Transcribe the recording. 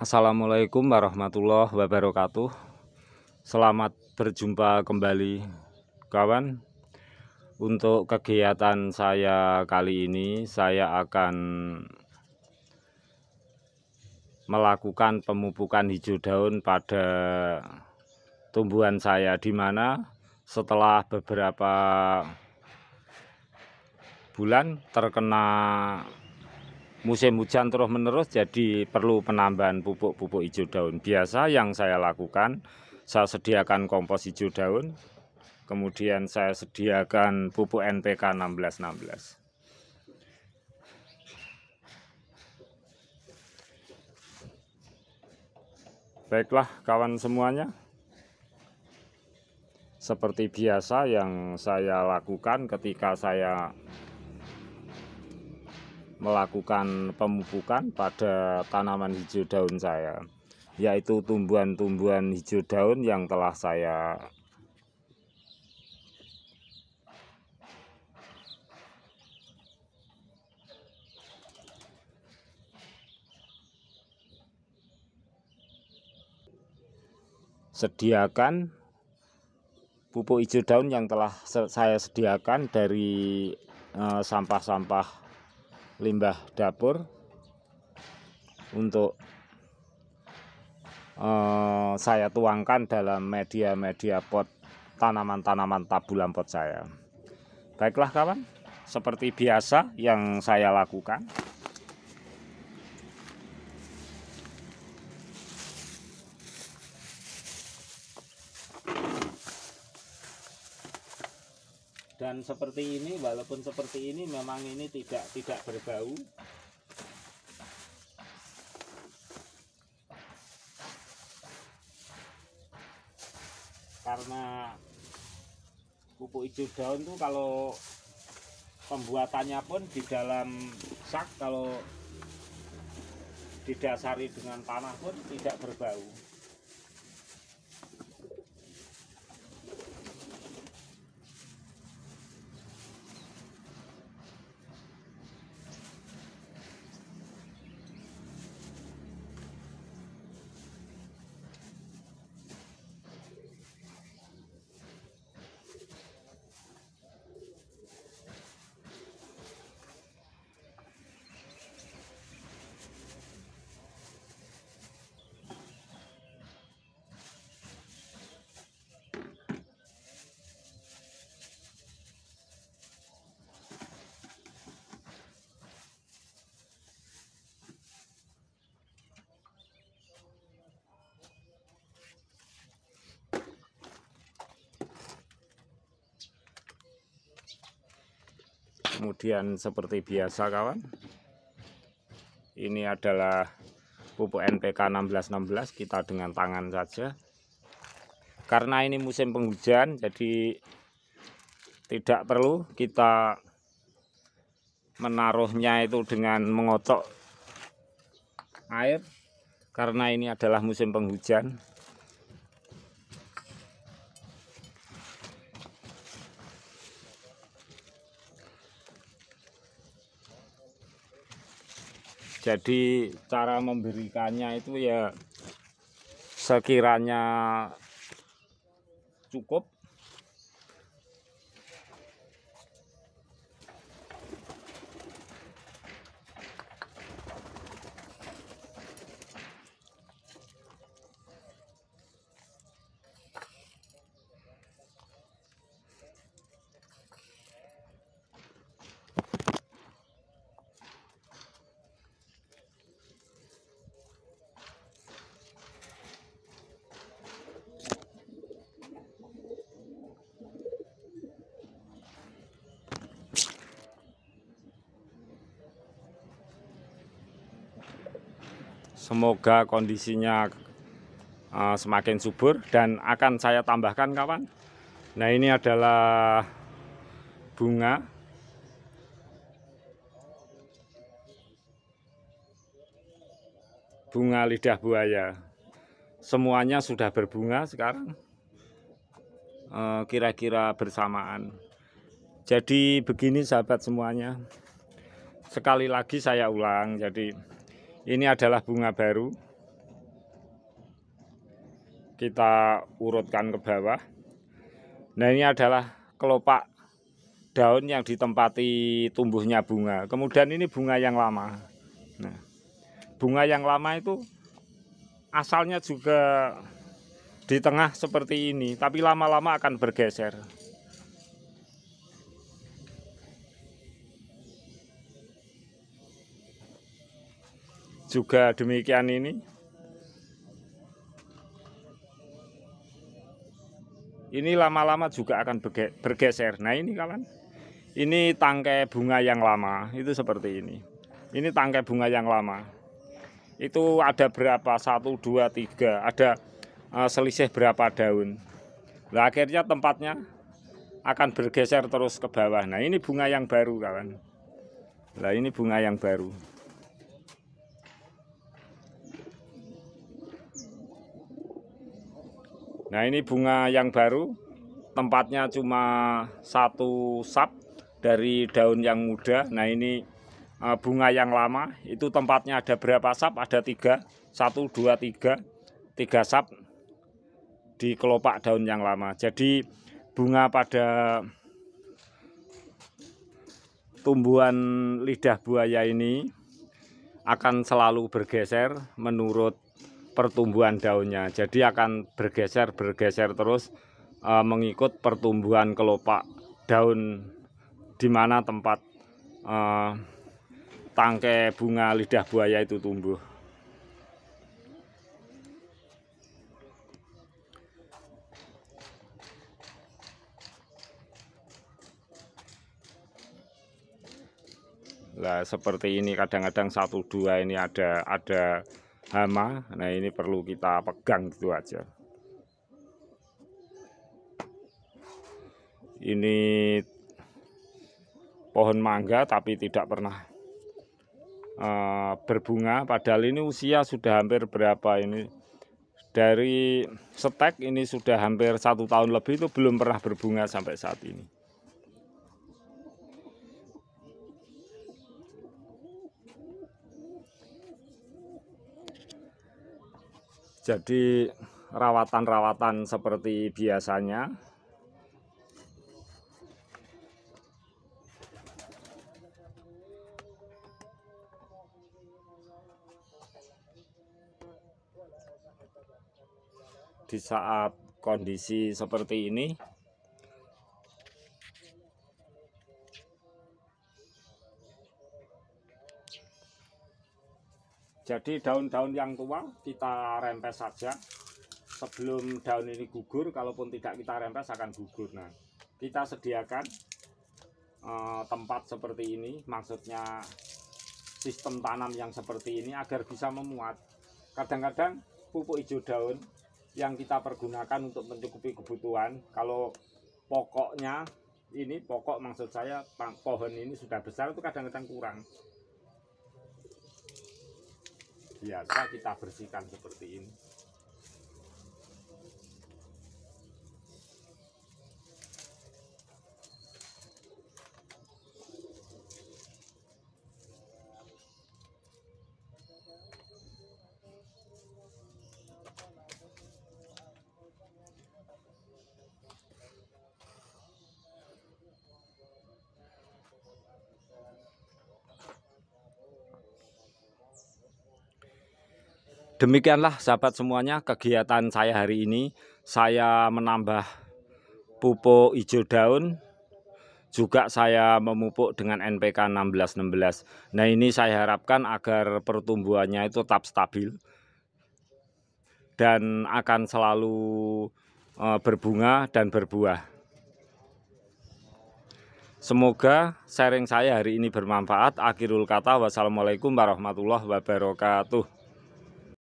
Assalamualaikum warahmatullahi wabarakatuh Selamat berjumpa kembali kawan Untuk kegiatan saya kali ini Saya akan melakukan pemupukan hijau daun pada tumbuhan saya di mana setelah beberapa bulan terkena musim hujan terus menerus jadi perlu penambahan pupuk-pupuk hijau daun. Biasa yang saya lakukan, saya sediakan kompos hijau daun, kemudian saya sediakan pupuk NPK 1616. Baiklah kawan semuanya, seperti biasa yang saya lakukan ketika saya melakukan pemupukan pada tanaman hijau daun saya yaitu tumbuhan-tumbuhan hijau daun yang telah saya sediakan pupuk hijau daun yang telah saya sediakan dari eh, sampah-sampah limbah dapur untuk eh, saya tuangkan dalam media-media pot tanaman-tanaman tabulan pot saya. Baiklah kawan, seperti biasa yang saya lakukan. dan seperti ini walaupun seperti ini memang ini tidak tidak berbau karena pupuk hijau daun tuh kalau pembuatannya pun di dalam sak kalau didasari dengan tanah pun tidak berbau kemudian seperti biasa kawan ini adalah pupuk NPK 1616 kita dengan tangan saja karena ini musim penghujan jadi tidak perlu kita menaruhnya itu dengan mengotok air karena ini adalah musim penghujan jadi cara memberikannya itu ya sekiranya cukup Semoga kondisinya eh, semakin subur dan akan saya tambahkan kawan. Nah ini adalah bunga. Bunga lidah buaya. Semuanya sudah berbunga sekarang. Eh, kira-kira bersamaan. Jadi begini sahabat semuanya. Sekali lagi saya ulang. Jadi ini adalah bunga baru. Kita urutkan ke bawah. Nah ini adalah kelopak daun yang ditempati tumbuhnya bunga. Kemudian ini bunga yang lama. Nah, bunga yang lama itu asalnya juga di tengah seperti ini, tapi lama-lama akan bergeser. juga demikian ini ini lama-lama juga akan bergeser nah ini kawan ini tangkai bunga yang lama itu seperti ini ini tangkai bunga yang lama itu ada berapa satu dua tiga ada eh, selisih berapa daun nah akhirnya tempatnya akan bergeser terus ke bawah nah ini bunga yang baru kawan nah ini bunga yang baru Nah ini bunga yang baru, tempatnya cuma satu sap dari daun yang muda. Nah ini eh, bunga yang lama, itu tempatnya ada berapa sap? Ada tiga, satu, dua, tiga, tiga sap di kelopak daun yang lama. Jadi bunga pada tumbuhan lidah buaya ini akan selalu bergeser menurut pertumbuhan daunnya jadi akan bergeser bergeser terus e, mengikut pertumbuhan kelopak daun di mana tempat e, tangkai bunga lidah buaya itu tumbuh lah seperti ini kadang-kadang satu dua ini ada ada hama nah ini perlu kita pegang gitu aja ini pohon mangga tapi tidak pernah uh, berbunga padahal ini usia sudah hampir berapa ini dari setek ini sudah hampir satu tahun lebih itu belum pernah berbunga sampai saat ini jadi rawatan-rawatan seperti biasanya di saat kondisi seperti ini Jadi daun-daun yang tua kita rempes saja. Sebelum daun ini gugur, kalaupun tidak kita rempes akan gugur. Nah, kita sediakan eh, tempat seperti ini, maksudnya sistem tanam yang seperti ini agar bisa memuat. Kadang-kadang pupuk hijau daun yang kita pergunakan untuk mencukupi kebutuhan. Kalau pokoknya ini pokok maksud saya pohon ini sudah besar itu kadang-kadang kurang biasa kita bersihkan seperti ini demikianlah sahabat semuanya kegiatan saya hari ini saya menambah pupuk hijau daun juga saya memupuk dengan NPK 1616 nah ini saya harapkan agar pertumbuhannya itu tetap stabil dan akan selalu e, berbunga dan berbuah semoga sharing saya hari ini bermanfaat akhirul kata wassalamualaikum warahmatullahi wabarakatuh